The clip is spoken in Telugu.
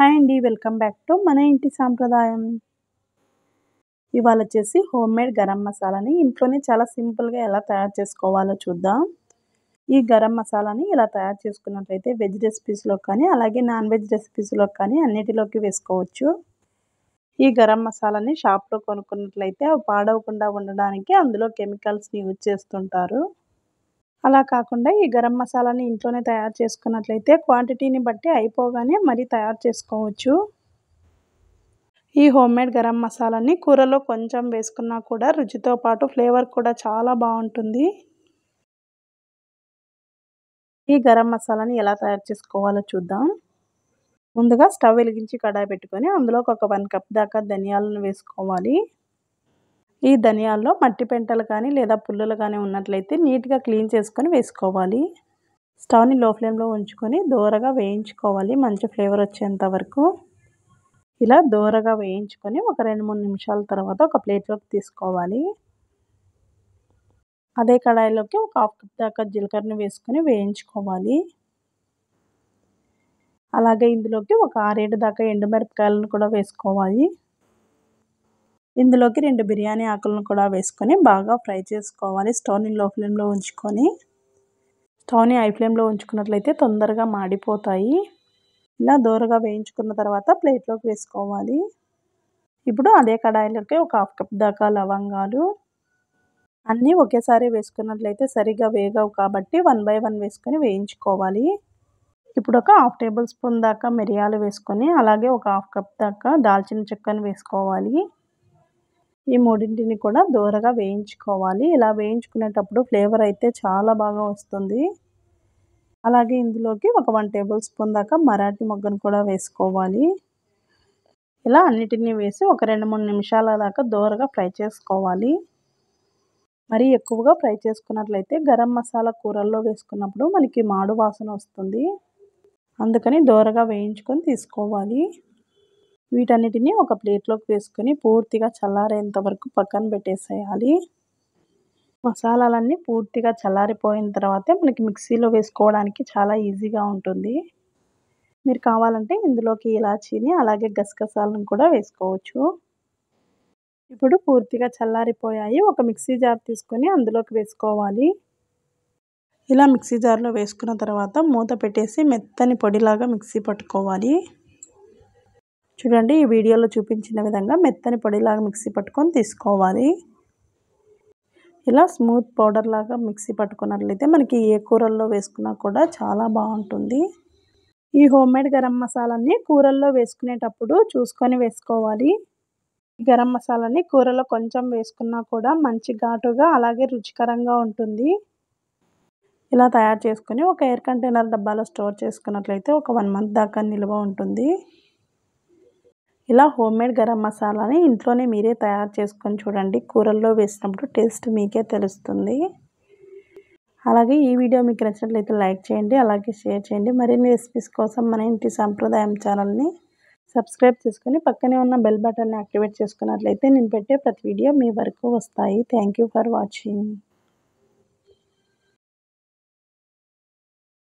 హాయ్ అండి వెల్కమ్ బ్యాక్ టు మన ఇంటి సాంప్రదాయం ఇవాళ వచ్చేసి హోమ్ మేడ్ గరం మసాలాని ఇంట్లోనే చాలా సింపుల్గా ఎలా తయారు చేసుకోవాలో చూద్దాం ఈ గరం మసాలాని ఇలా తయారు చేసుకున్నట్లయితే వెజ్ రెసిపీస్లో కానీ అలాగే నాన్ వెజ్ రెసిపీస్లో కానీ అన్నిటిలోకి వేసుకోవచ్చు ఈ గరం మసాలాని షాప్లో కొనుక్కున్నట్లయితే అవి పాడవకుండా ఉండడానికి అందులో కెమికల్స్ని యూజ్ చేస్తుంటారు అలా కాకుండా ఈ గరం మసాలాని ఇంట్లోనే తయారు చేసుకున్నట్లయితే క్వాంటిటీని బట్టి అయిపోగానే మరీ తయారు చేసుకోవచ్చు ఈ హోమ్మేడ్ గరం మసాలాని కూరలో కొంచెం వేసుకున్నా కూడా రుచితో పాటు ఫ్లేవర్ కూడా చాలా బాగుంటుంది ఈ గరం మసాలాని ఎలా తయారు చేసుకోవాలో చూద్దాం ముందుగా స్టవ్ వెలిగించి కడాయి పెట్టుకొని అందులో ఒక వన్ కప్ దాకా ధనియాలను వేసుకోవాలి ఈ ధనియాల్లో మట్టి పెంటలు కానీ లేదా పుల్లలు కానీ ఉన్నట్లయితే నీట్గా క్లీన్ చేసుకొని వేసుకోవాలి స్టవ్ని లో ఫ్లేమ్లో ఉంచుకొని దోరగా వేయించుకోవాలి మంచి ఫ్లేవర్ వచ్చేంత వరకు ఇలా దోరగా వేయించుకొని ఒక రెండు మూడు నిమిషాల తర్వాత ఒక ప్లేట్లోకి తీసుకోవాలి అదే కడాయిలోకి ఒక హాఫ్ కప్ దాకా జీలకర్రని వేసుకొని వేయించుకోవాలి అలాగే ఇందులోకి ఒక ఆరేడు దాకా ఎండుమిరపకాయలను కూడా వేసుకోవాలి ఇందులోకి రెండు బిర్యానీ ఆకులను కూడా వేసుకొని బాగా ఫ్రై చేసుకోవాలి స్టవ్ని లో ఫ్లేమ్లో ఉంచుకొని స్టవ్ని హై ఫ్లేమ్లో ఉంచుకున్నట్లయితే తొందరగా మాడిపోతాయి ఇలా దూరగా వేయించుకున్న తర్వాత ప్లేట్లోకి వేసుకోవాలి ఇప్పుడు అదే కడాయిలోకి ఒక హాఫ్ కప్ దాకా లవంగాలు అన్నీ ఒకేసారి వేసుకున్నట్లయితే సరిగా వేగవు కాబట్టి వన్ బై వన్ వేసుకొని వేయించుకోవాలి ఇప్పుడు ఒక హాఫ్ టేబుల్ స్పూన్ దాకా మిరియాలు వేసుకొని అలాగే ఒక హాఫ్ కప్ దాకా దాల్చిన చెక్కను వేసుకోవాలి ఈ మూడింటిని కూడా దూరగా వేయించుకోవాలి ఇలా వేయించుకునేటప్పుడు ఫ్లేవర్ అయితే చాలా బాగా వస్తుంది అలాగే ఇందులోకి ఒక వన్ టేబుల్ స్పూన్ దాకా మరాఠీ మొగ్గను కూడా వేసుకోవాలి ఇలా అన్నిటినీ వేసి ఒక రెండు మూడు నిమిషాల దాకా దూరగా ఫ్రై చేసుకోవాలి మరి ఎక్కువగా ఫ్రై చేసుకున్నట్లయితే గరం మసాలా కూరల్లో వేసుకున్నప్పుడు మనకి మాడు వాసన వస్తుంది అందుకని దూరగా వేయించుకొని తీసుకోవాలి వీటన్నిటిని ఒక ప్లేట్లోకి వేసుకొని పూర్తిగా చల్లారేంత వరకు పక్కన పెట్టేసేయాలి మసాలాలన్నీ పూర్తిగా చల్లారిపోయిన తర్వాతే మనకి మిక్సీలో వేసుకోవడానికి చాలా ఈజీగా ఉంటుంది మీరు కావాలంటే ఇందులోకి ఇలాచీని అలాగే గసగసాలను కూడా వేసుకోవచ్చు ఇప్పుడు పూర్తిగా చల్లారిపోయాయి ఒక మిక్సీ జార్ తీసుకొని అందులోకి వేసుకోవాలి ఇలా మిక్సీ జార్లో వేసుకున్న తర్వాత మూత పెట్టేసి మెత్తని పొడిలాగా మిక్సీ పట్టుకోవాలి చూడండి ఈ వీడియోలో చూపించిన విధంగా మెత్తని పొడిలాగా మిక్సీ పట్టుకొని తీసుకోవాలి ఇలా స్మూత్ పౌడర్ లాగా మిక్సీ పట్టుకున్నట్లయితే మనకి ఏ కూరల్లో వేసుకున్నా కూడా చాలా బాగుంటుంది ఈ హోమ్మేడ్ గరం మసాలాన్ని కూరల్లో వేసుకునేటప్పుడు చూసుకొని వేసుకోవాలి గరం మసాలాని కూరలో కొంచెం వేసుకున్నా కూడా మంచి ఘాటుగా అలాగే రుచికరంగా ఉంటుంది ఇలా తయారు చేసుకుని ఒక ఎయిర్ కంటైనర్ డబ్బాలో స్టోర్ చేసుకున్నట్లయితే ఒక వన్ మంత్ దాకా నిల్వ ఉంటుంది ఇలా హోమ్మేడ్ గరం మసాలాని ఇంట్లోనే మీరే తయారు చేసుకొని చూడండి కూరల్లో వేసినప్పుడు టేస్ట్ మీకే తెలుస్తుంది అలాగే ఈ వీడియో మీకు నచ్చినట్లయితే లైక్ చేయండి అలాగే షేర్ చేయండి మరిన్ని రెసిపీస్ కోసం మన ఇంటి సాంప్రదాయం ఛానల్ని సబ్స్క్రైబ్ చేసుకొని పక్కనే ఉన్న బెల్ బటన్ని యాక్టివేట్ చేసుకున్నట్లయితే నేను పెట్టే ప్రతి వీడియో మీ వరకు వస్తాయి థ్యాంక్ ఫర్ వాచింగ్